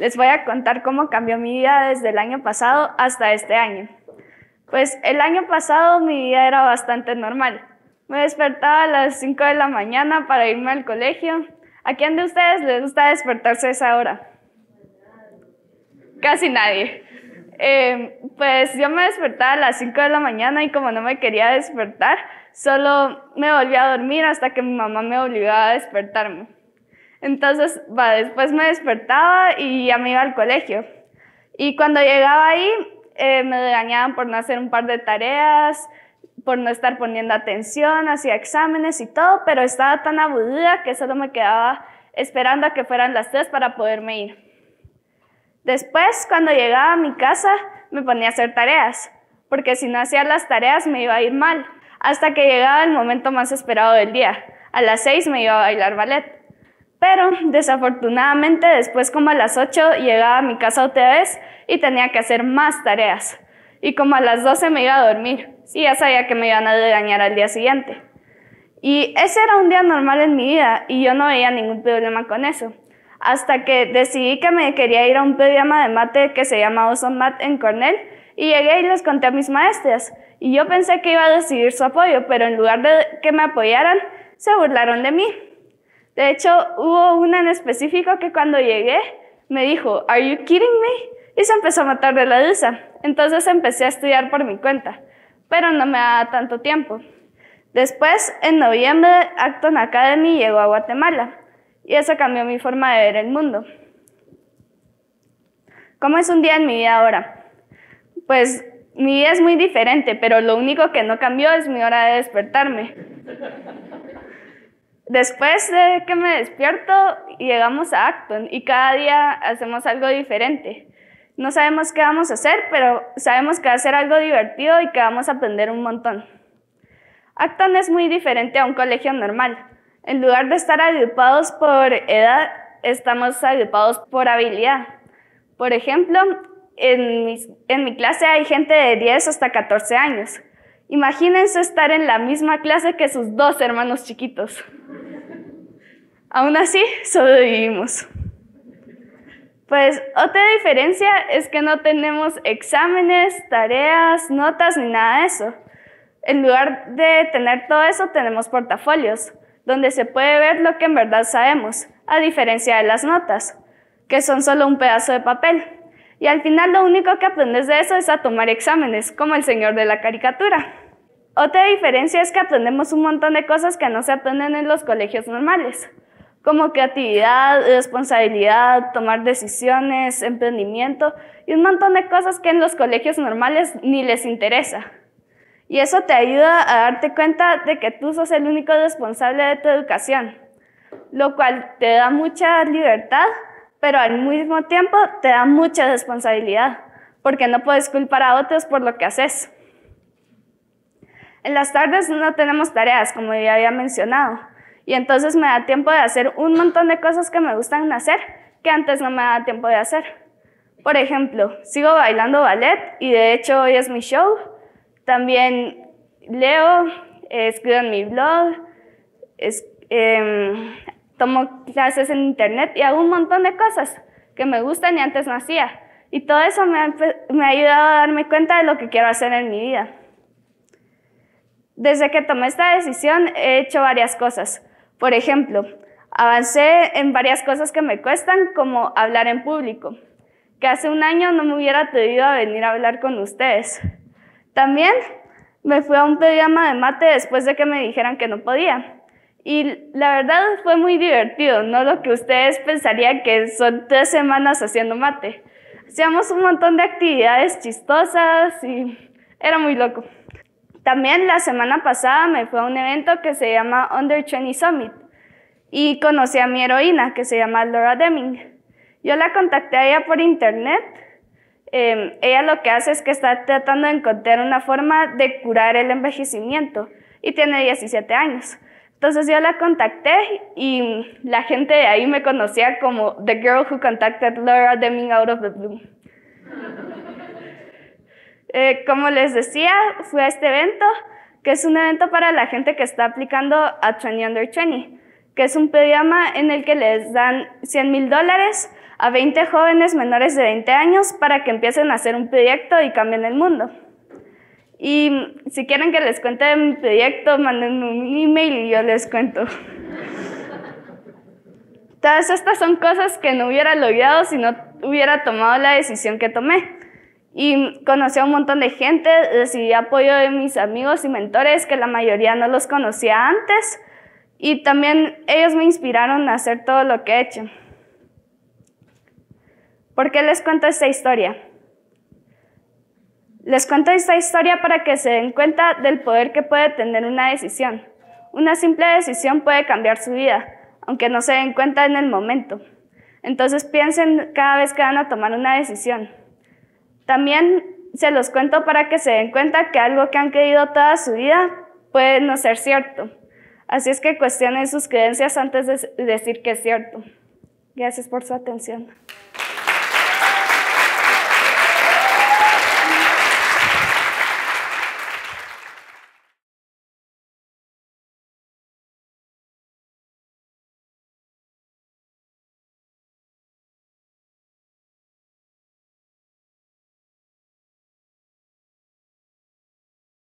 Les voy a contar cómo cambió mi vida desde el año pasado hasta este año. Pues el año pasado mi vida era bastante normal. Me despertaba a las 5 de la mañana para irme al colegio. ¿A quién de ustedes les gusta despertarse a esa hora? Casi nadie. Em, pues yo me despertaba a las 5 de la mañana y como no me quería despertar, solo me volví a dormir hasta que mi mamá me obligaba a despertarme. Entonces, va, después me despertaba y ya me iba al colegio. Y cuando llegaba ahí, eh, me regañaban por no hacer un par de tareas, por no estar poniendo atención, hacía exámenes y todo, pero estaba tan aburrida que solo me quedaba esperando a que fueran las tres para poderme ir. Después, cuando llegaba a mi casa, me ponía a hacer tareas, porque si no hacía las tareas me iba a ir mal, hasta que llegaba el momento más esperado del día. A las seis me iba a bailar ballet. Pero desafortunadamente después como a las 8 llegaba a mi casa otra vez y tenía que hacer más tareas. Y como a las 12 me iba a dormir. Sí, ya sabía que me iban a regañar al día siguiente. Y ese era un día normal en mi vida y yo no veía ningún problema con eso. Hasta que decidí que me quería ir a un programa de mate que se llama Awesome Mat en Cornell y llegué y les conté a mis maestras. Y yo pensé que iba a recibir su apoyo, pero en lugar de que me apoyaran, se burlaron de mí de hecho, hubo una en específico que cuando llegué me dijo, ¿Are you kidding me? Y se empezó a matar de la risa. Entonces empecé a estudiar por mi cuenta, pero no me daba tanto tiempo. Después, en noviembre, Acton Academy llegó a Guatemala y eso cambió mi forma de ver el mundo. ¿Cómo es un día en mi vida ahora? Pues mi vida es muy diferente, pero lo único que no cambió es mi hora de despertarme después de que me despierto, llegamos a Acton y cada día hacemos algo diferente. No sabemos qué vamos a hacer, pero sabemos que va a ser algo divertido y que vamos a aprender un montón. Acton es muy diferente a un colegio normal. En lugar de estar agrupados por edad, estamos agrupados por habilidad. Por ejemplo, en mi, clase hay gente de 10 hasta 14 años. Imagínense estar en la misma clase que sus dos hermanos chiquitos. Aún así, sobrevivimos. Pues otra diferencia es que no tenemos exámenes, tareas, notas ni nada de eso. En lugar de tener todo eso, tenemos portafolios, donde se puede ver lo que en verdad sabemos, a diferencia de las notas, que son solo un pedazo de papel. Y al final lo único que aprendes de eso es a tomar exámenes, como el señor de la caricatura. Otra diferencia es que aprendemos un montón de cosas que no se aprenden en los colegios normales como creatividad, responsabilidad, tomar decisiones, emprendimiento y un montón de cosas que en los colegios normales ni les interesa. Y eso te ayuda a darte cuenta de que tú sos el único responsable de tu educación, lo cual te da mucha libertad, pero al mismo tiempo te da mucha responsabilidad, porque no puedes culpar a otros por lo que haces. En las tardes no tenemos tareas, como ya había mencionado, y entonces me da tiempo de hacer un montón de cosas que me gustan hacer que antes no me daba tiempo de hacer. Por ejemplo, sigo bailando ballet y de hecho hoy es mi show. También leo, escribo en mi blog, em, tomo clases en internet y hago un montón de cosas que me gustan y antes no hacía. Y todo eso me ha ayudado a darme cuenta de lo que quiero hacer en mi vida. Desde que tomé esta decisión he hecho varias cosas. Por ejemplo, avancé en varias cosas que me cuestan, como hablar en público, que hace un año no me hubiera atrevido a venir a hablar con ustedes. También me fui a un programa de mate después de que me dijeran que no podía. Y la verdad fue muy divertido, no lo que ustedes pensarían que son tres semanas haciendo mate. Hacíamos un montón de actividades chistosas y era muy loco. También la semana pasada me fue a un evento que se llama Under 20 Summit y conocí a mi heroína que se llama Laura Deming. Yo la contacté a ella por internet. Em, ella lo que hace es que está tratando de encontrar una forma de curar el envejecimiento y tiene 17 años. Entonces yo la contacté y la gente de ahí me conocía como The Girl Who Contacted Laura Deming Out of the Blue. Eh, como les decía, fui a este evento, que es un evento para la gente que está aplicando a 20 Under 20, que es un programa en el que les dan 100 mil dólares a 20 jóvenes menores de 20 años para que empiecen a hacer un proyecto y cambien el mundo. Y si quieren que les cuente mi proyecto, manden un email y yo les cuento. Todas estas son cosas que no hubiera logrado si no hubiera tomado la decisión que tomé. Y conocí a un montón de gente, recibí apoyo de mis amigos y mentores, que la mayoría no los conocía antes. Y también ellos me inspiraron a hacer todo lo que he hecho. ¿Por qué les cuento esta historia? Les cuento esta historia para que se den cuenta del poder que puede tener una decisión. Una simple decisión puede cambiar su vida, aunque no se den cuenta en el momento. Entonces piensen cada vez que van a tomar una decisión. También se los cuento para que se den cuenta que algo que han creído toda su vida puede no ser cierto. Así es que cuestionen sus creencias antes de decir que es cierto. Gracias por su atención.